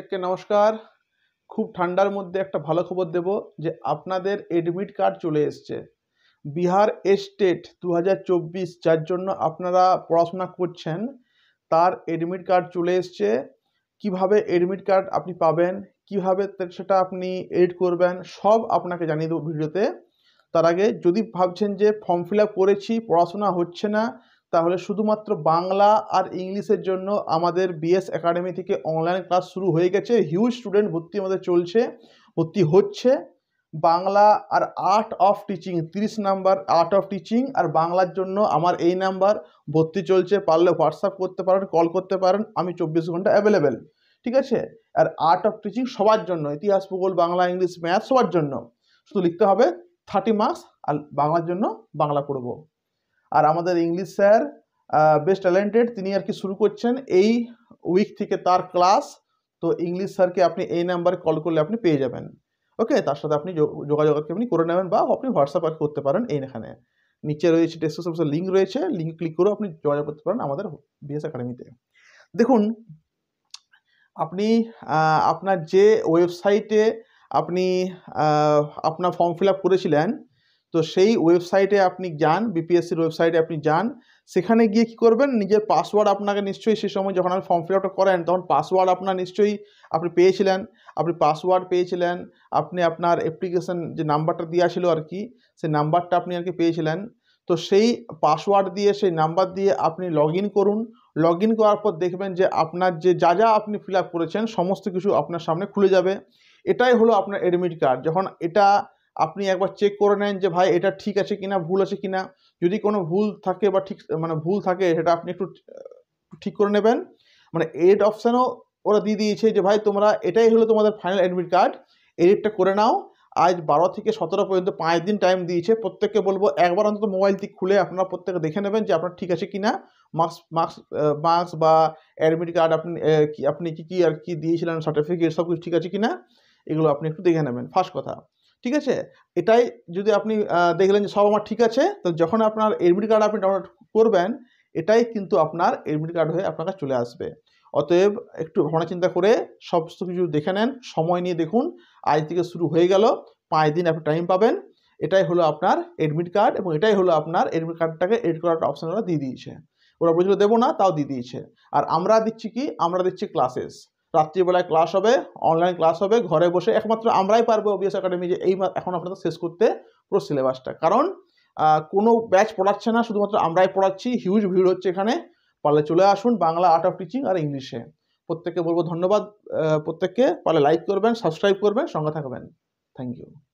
প্রত্যেককে নমস্কার খুব ঠান্ডার মধ্যে একটা ভালো খবর দেব যে আপনাদের এডমিট কার্ড চলে এসছে বিহার এস্টেট দু যার জন্য আপনারা পড়াশোনা করছেন তার এডমিট কার্ড চলে এসছে কিভাবে এডমিট কার্ড আপনি পাবেন কিভাবে সেটা আপনি এডিট করবেন সব আপনাকে জানিয়ে দেবো ভিডিওতে তার আগে যদি ভাবছেন যে ফর্ম ফিল করেছি পড়াশোনা হচ্ছে না তাহলে শুধুমাত্র বাংলা আর ইংলিশের জন্য আমাদের বিএস একাডেমি থেকে অনলাইন ক্লাস শুরু হয়ে গেছে হিউজ স্টুডেন্ট ভর্তি আমাদের চলছে ভর্তি হচ্ছে বাংলা আর আর্ট অফ টিচিং তিরিশ নাম্বার আর্ট অফ টিচিং আর বাংলার জন্য আমার এই নাম্বার ভর্তি চলছে পারলে হোয়াটসঅ্যাপ করতে পারেন কল করতে পারেন আমি চব্বিশ ঘন্টা অ্যাভেলেবেল ঠিক আছে আর আর্ট অফ টিচিং সবার জন্য ইতিহাস ভূগোল বাংলা ইংলিশ ম্যাথ সবার জন্য শুধু লিখতে হবে থার্টি মার্কস আর বাংলার জন্য বাংলা পড়বো আর আমাদের ইংলিশ স্যার বেশ ট্যালেন্টেড তিনি আর কি শুরু করছেন এই উইক থেকে তার ক্লাস তো ইংলিশ স্যারকে আপনি এই নাম্বারে কল করলে আপনি পেয়ে যাবেন ওকে তার সাথে আপনি যোগাযোগ আপনি করে নেবেন বা আপনি হোয়াটসঅ্যাপ আর করতে পারেন এইখানে নিচে রয়েছে ডেসক্রিপশন লিঙ্ক রয়েছে লিঙ্ক ক্লিক করেও আপনি যোগাযোগ করতে পারেন আমাদের বিএস একাডেমিতে দেখুন আপনি আপনার যে ওয়েবসাইটে আপনি আপনার ফর্ম ফিল আপ করেছিলেন তো সেই ওয়েবসাইটে আপনি যান বিপিএসসির ওয়েবসাইটে আপনি যান সেখানে গিয়ে কি করবেন নিজের পাসওয়ার্ড আপনাকে নিশ্চয়ই সে সময় যখন আপনি ফর্ম ফিল আপ করেন তখন পাসওয়ার্ড আপনার নিশ্চয়ই আপনি পেয়েছিলেন আপনি পাসওয়ার্ড পেয়েছিলেন আপনি আপনার অ্যাপ্লিকেশন যে নাম্বারটা দেওয়া ছিল আর কি সেই নাম্বারটা আপনি আর কি পেয়েছিলেন তো সেই পাসওয়ার্ড দিয়ে সেই নাম্বার দিয়ে আপনি লগ করুন লগ করার পর দেখবেন যে আপনার যে যা যা আপনি ফিল করেছেন সমস্ত কিছু আপনার সামনে খুলে যাবে এটাই হলো আপনার অ্যাডমিট কার্ড যখন এটা আপনি একবার চেক করে নেন যে ভাই এটা ঠিক আছে কিনা ভুল আছে কিনা যদি কোনো ভুল থাকে বা ঠিক মানে ভুল থাকে সেটা আপনি একটু ঠিক করে নেবেন মানে এড অপশানও ওরা দিয়ে দিয়েছে যে ভাই তোমরা এটাই হলো তোমাদের ফাইনাল অ্যাডমিট কার্ড এডিটটা করে নাও আজ বারো থেকে সতেরো পর্যন্ত পাঁচ দিন টাইম দিয়েছে প্রত্যেককে বলবো একবার অন্তত মোবাইলটি খুলে আপনারা প্রত্যেকে দেখে নেবেন যে আপনার ঠিক আছে কি না মাস্ক মার্কস মার্কস বা অ্যাডমিট কার্ড আপনি আপনি কী কী আর কি দিয়েছিলেন সার্টিফিকেট সব কিছু ঠিক আছে কি না এগুলো আপনি একটু দেখে নেবেন ফার্স্ট কথা ঠিক আছে এটাই যদি আপনি দেখলেন যে সব আমার ঠিক আছে তো যখন আপনার এডমিট কার্ড আপনি ডাউনলোড করবেন এটাই কিন্তু আপনার এডমিট কার্ড হয়ে আপনার কাছে চলে আসবে অতএব একটু ভাবনা চিন্তা করে সমস্ত কিছু দেখে নেন সময় নিয়ে দেখুন আজ থেকে শুরু হয়ে গেল পাঁচ দিন আপনি টাইম পাবেন এটাই হলো আপনার এডমিট কার্ড এবং এটাই হলো আপনার এডমিট কার্ডটাকে এডিট করার অপশান ওরা দিয়ে দিয়েছে ওরা বলছিল দেবো না তাও দিয়ে দিয়েছে আর আমরা দিচ্ছি কি আমরা দিচ্ছি ক্লাসেস রাত্রিবেলায় ক্লাস হবে অনলাইন ক্লাস হবে ঘরে বসে একমাত্র আমরাই পারবো ওবিএস একাডেমি যে এই এখন আপনাদের শেষ করতে পুরো সিলেবাসটা কারণ কোনো ব্যাচ পড়াচ্ছে না শুধুমাত্র আমরাই পড়াচ্ছি হিউজ ভিড় হচ্ছে এখানে পারলে চলে আসুন বাংলা আর্ট অফ টিচিং আর ইংলিশে প্রত্যেককে বলবো ধন্যবাদ প্রত্যেককে পারলে লাইক করবেন সাবস্ক্রাইব করবেন সঙ্গে থাকবেন থ্যাংক ইউ